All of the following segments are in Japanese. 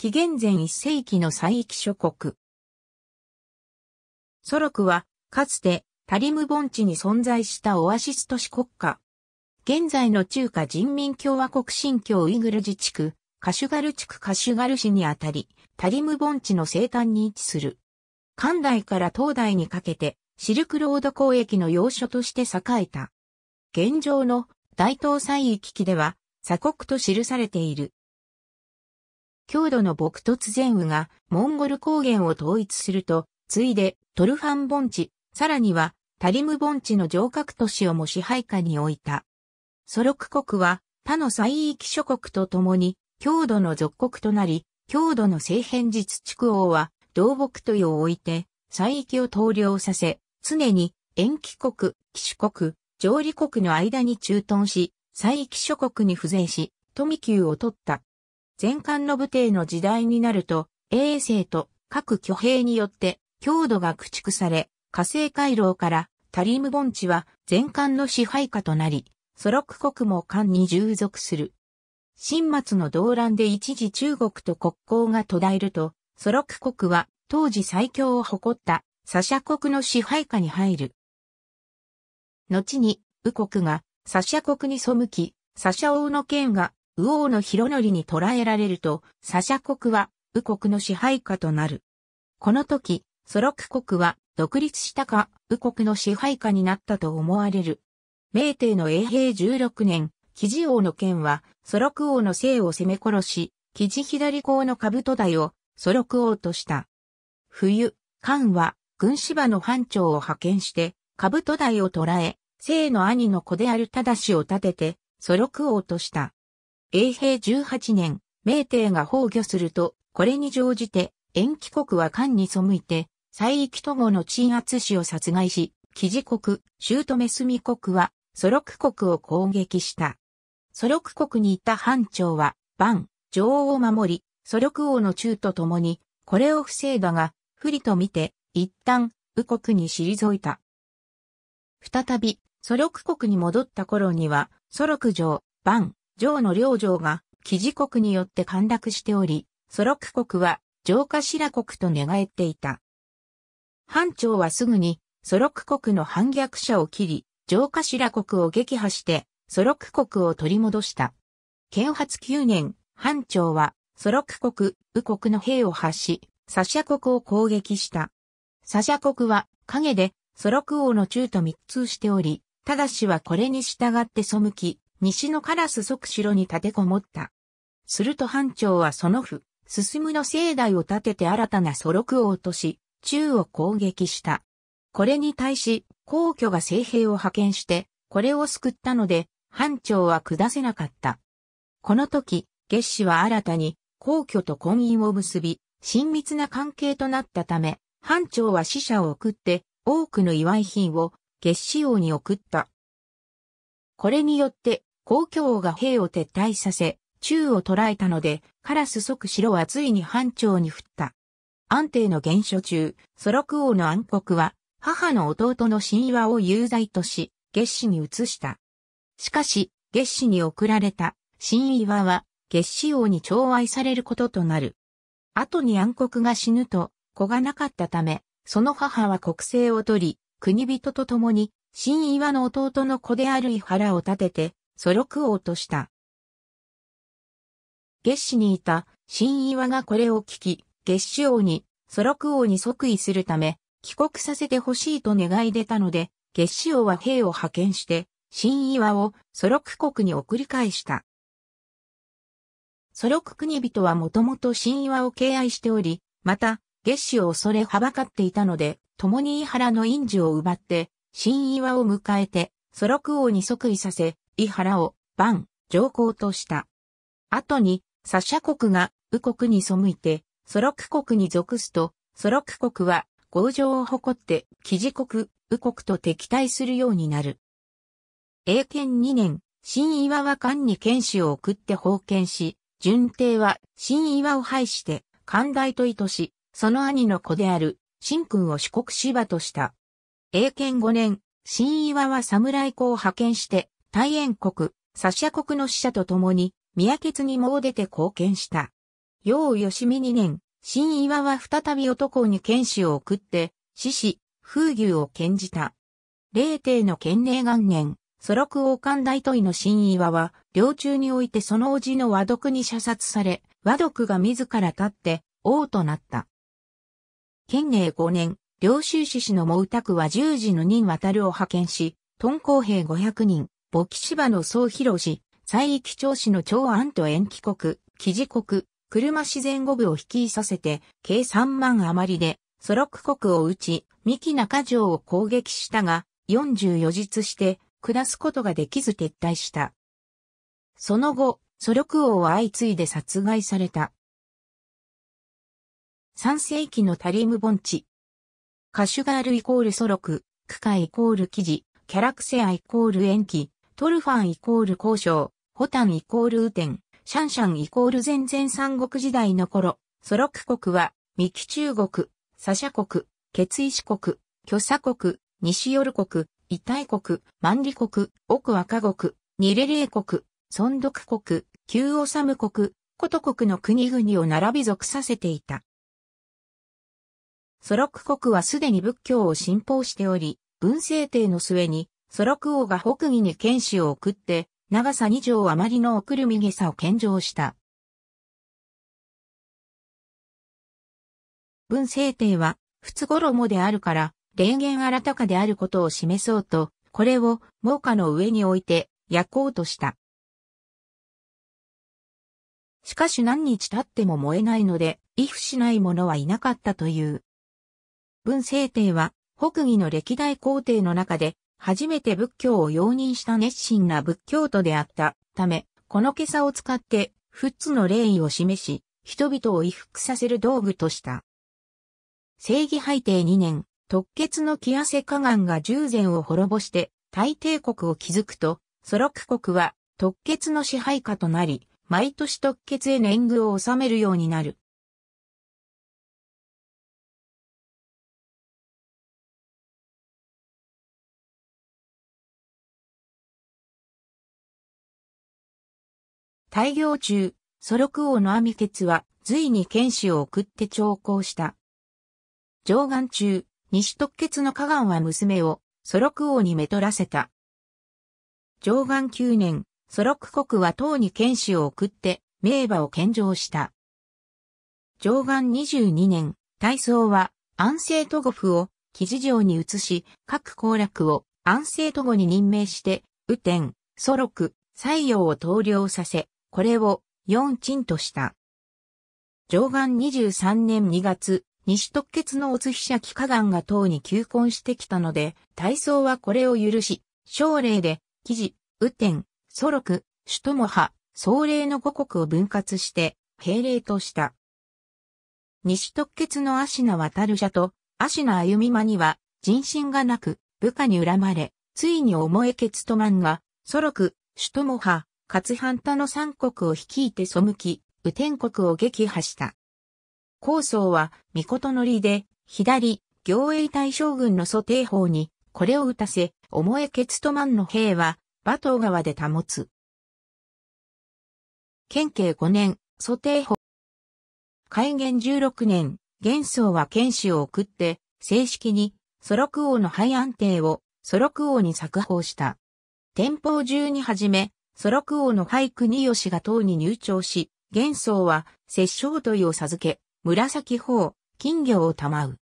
紀元前1世紀の西域諸国。ソロクは、かつて、タリム盆地に存在したオアシス都市国家。現在の中華人民共和国新疆ウイグル自治区、カシュガル地区カシュガル市にあたり、タリム盆地の西端に位置する。関代から東代にかけて、シルクロード交易の要所として栄えた。現状の大東西域記では、鎖国と記されている。強度の朴突前雨がモンゴル高原を統一すると、次いでトルファン盆地、さらにはタリム盆地の城郭都市をも支配下に置いた。ソロク国は他の西域諸国と共に、強度の属国となり、強度の政変実治畜王は、同木というを置いて、西域を統領させ、常に、延期国、騎手国、上陸国の間に駐屯し、西域諸国に付随し、富級を取った。前漢の武帝の時代になると、衛星と各挙兵によって強度が駆逐され、火星回廊からタリム盆地は全漢の支配下となり、ソロク国も漢に従属する。新末の動乱で一時中国と国交が途絶えると、ソロク国は当時最強を誇ったサシャ国の支配下に入る。後に、右国がサシャ国に背き、サシャ王の剣が右王の広則に捕らえられると、サシャ国は右国の支配下となる。この時、ソロク国は独立したか右国の支配下になったと思われる。明帝の永平16年、キジ王の剣は、ソロク王の姓を攻め殺し、キジ左公の兜台を、ソロク王とした。冬、漢は、軍芝の藩長を派遣して、兜台を捕らえ、姓の兄の子である正を立てて、ソロク王とした。永平18年、明帝が崩御すると、これに乗じて、延期国は官に背いて、西域都後の鎮圧氏を殺害し、記事国、スミ国は、ソロク国を攻撃した。ソロク国にいた藩長は、万、女王を守り、ソロク王の中と共に、これを防いだが、不利と見て、一旦、右国に退いた。再び、ソロク国に戻った頃には、ソロク城、万、上の領城が、記事国によって陥落しており、ソロク国は、城下白国と寝返っていた。藩長はすぐに、ソロク国の反逆者を切り、城下白国を撃破して、ソロク国を取り戻した。建発9年、藩長は、ソロク国、右国の兵を発し、サシャ国を攻撃した。サシャ国は、陰で、ソロク王の中と密通しており、ただしはこれに従って背き、西のカラス即城に立てこもった。すると班長はその府、進むの盛大を立てて新たな祖録を落とし、中を攻撃した。これに対し、皇居が聖兵を派遣して、これを救ったので、班長は下せなかった。この時、月氏は新たに、皇居と婚姻を結び、親密な関係となったため、班長は死者を送って、多くの祝い品を月氏王に送った。これによって、皇居王が兵を撤退させ、宙を捕らえたので、カラス即城はついに藩長に振った。安定の原書中、ソロク王の暗黒は、母の弟の神話を有罪とし、月子に移した。しかし、月子に送られた、神話は、月子王に寵愛されることとなる。後に暗黒が死ぬと、子がなかったため、その母は国政を取り、国人と共に、新岩の弟の子であるはらを立てて、ロ録王とした。月子にいた新岩がこれを聞き、月子王にロ録王に即位するため、帰国させてほしいと願い出たので、月子王は兵を派遣して、新岩をロ録国に送り返した。ロ録国人はもともと新岩を敬愛しており、また、月子を恐れはばかっていたので、共に伊原の印寺を奪って、新岩を迎えて、ロ録王に即位させ、伊原を、万、上皇とした。後に、サシャ国が、右国に背いて、ソロク国に属すと、ソロク国は、合情を誇って、記事国、右国と敵対するようになる。英検2年、新岩は官に剣士を送って封建し、順帝は新岩を廃して、寛大と意図し、その兄の子である、新君を四国芝とした。英検5年、新岩は侍子を派遣して、大燕国、サシャ国の使者と共に、宮津にも出て貢献した。楊吉見二年、新岩は再び男に剣士を送って、獅子、風牛を剣じた。霊帝の剣霊元年、祖禄王冠大都尉の新岩は、領中においてその叔父の和毒に射殺され、和毒が自ら立って、王となった。剣霊五年、領州志士の毛沢は十字の任渡るを派遣し、屯公兵500人、キシ芝の総広し、西域調氏の長安と延期国、記事国、車自然五部を引きさせて、計3万余りで、ソロク国を打ち、三木中城を攻撃したが、四十四日して、下すことができず撤退した。その後、ソロク王は相次いで殺害された。三世紀のタリム盆地。カシュガールイコールソロク、クカイコール記事、キャラクセアイコール延期、トルファンイコール交渉、ホタンイコール雨天、シャンシャンイコール全然三国時代の頃、ソロク国は、三木中国、サシャ国、決意四国、巨サ国、西ヨル国、イタイ国、万里国、奥カ国、ニレレ国、ソンドク国、旧オサム国、コト国の国々を並び属させていた。ソロク国はすでに仏教を信奉しており、文政帝の末にソロク王が北魏に剣士を送って、長さ2畳余りのおくるみ草を献上した。文政帝は、仏衣であるから、霊言新たかであることを示そうと、これを猛火の上に置いて焼こうとした。しかし何日経っても燃えないので、畏怖しない者はいなかったという。文政帝は、北魏の歴代皇帝の中で初めて仏教を容認した熱心な仏教徒であったため、この袈裟を使って仏の霊儀を示し、人々を威服させる道具とした。正義拝帝2年、突血の木汗加岸が従前を滅ぼして、大帝国を築くと、ソロク国は突血の支配下となり、毎年突血へ年貢を収めるようになる。大行中、ソロク王のアミケツは、隋に剣士を送って徴行した。上岸中、西特決の河岸は娘を、ソロク王にめとらせた。上岸9年、ソロク国は唐に剣士を送って、名馬を献上した。上岸22年、大僧は安政都護府を記事城に移し、各行楽を安政都護に任命して、雨天、ソロク、西洋を投了させ、これを4鎮とした。上岸23年2月、西特決の乙飛車シャキ岸が党に求婚してきたので、大僧はこれを許し、奨励で、記事、雨天、祖録、首都も派、総令の五国を分割して、平令とした。西特決の芦名渡る者と、芦名歩み間には、人心がなく、部下に恨まれ、ついに思え決とんが、祖録、首都も派、勝半田の三国を率いて背き、右天国を撃破した。高僧は、御事のりで、左、行営大将軍の蘇帝法に、これを打たせ、思えケツトマンの兵は、馬頭川で保つ。県警五年、蘇帝法。開元十六年、元宗は剣士を送って、正式に、蘇禄王の廃安定を、蘇禄王に作法した。天保十にはじめ、ソロク王の廃国吉が唐に入庁し、元宗は、摂政問いを授け、紫鳳、金魚を賜う。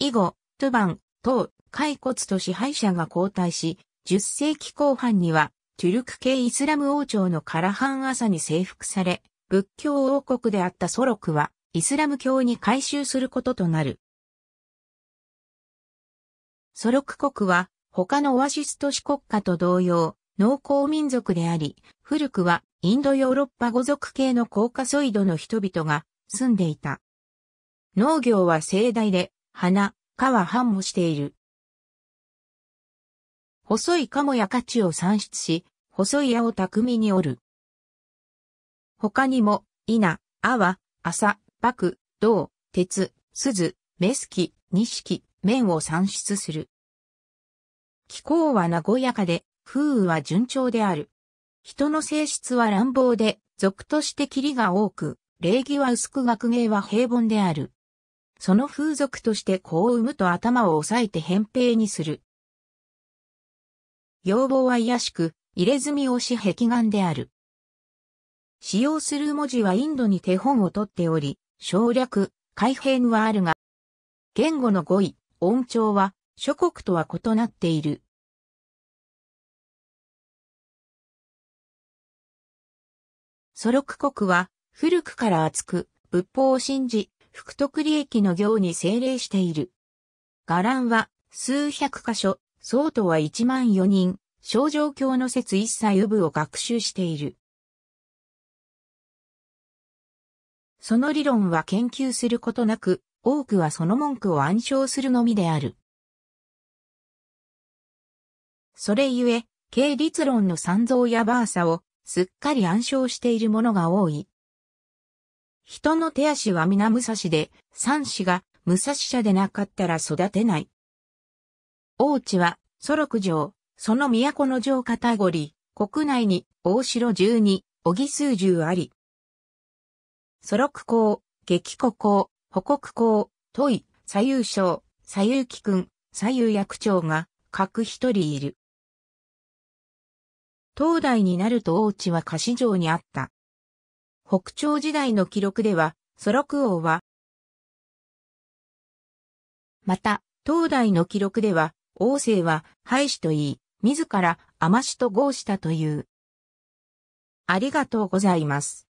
以後、トゥバン、唐、骸骨と支配者が交代し、10世紀後半には、トゥルク系イスラム王朝のカラハン朝に征服され、仏教王国であったソロクは、イスラム教に改宗することとなる。ソロク国は、他のオアシス都市国家と同様、農耕民族であり、古くはインドヨーロッパ語族系のコーカソイドの人々が住んでいた。農業は盛大で、花、川繁もしている。細い鴨や価を産出し、細い矢を巧みに折る。他にも、稲、泡、麻、獏、銅、鉄、鈴、メスキ、錦、綿を産出する。気候は和やかで、風雨は順調である。人の性質は乱暴で、俗として霧が多く、礼儀は薄く学芸は平凡である。その風俗として子を産むと頭を押さえて扁平にする。要望は癒しく、入れ墨をし壁眼である。使用する文字はインドに手本を取っており、省略、改変はあるが、言語の語彙、音調は諸国とは異なっている。ソロク国は古くから厚く仏法を信じ、福徳利益の行に精霊している。伽藍は数百箇所、僧徒は一万四人、症状教の説一切有部を学習している。その理論は研究することなく、多くはその文句を暗唱するのみである。それゆえ、経律論の三蔵やバーサをすっかり暗唱しているものが多い。人の手足は皆武蔵で、三子が武蔵者でなかったら育てない。大地は、祖六城、その都の城タゴリ、国内に大城十二、小木数十あり。祖六公、激古公、保国公、トイ、左右将、左右貴君、左右役長が、各一人いる。東大になると王地は菓子城にあった。北朝時代の記録では、ソロク王は、また、東大の記録では、王政は、廃止と言い、自ら、甘しと合したという。ありがとうございます。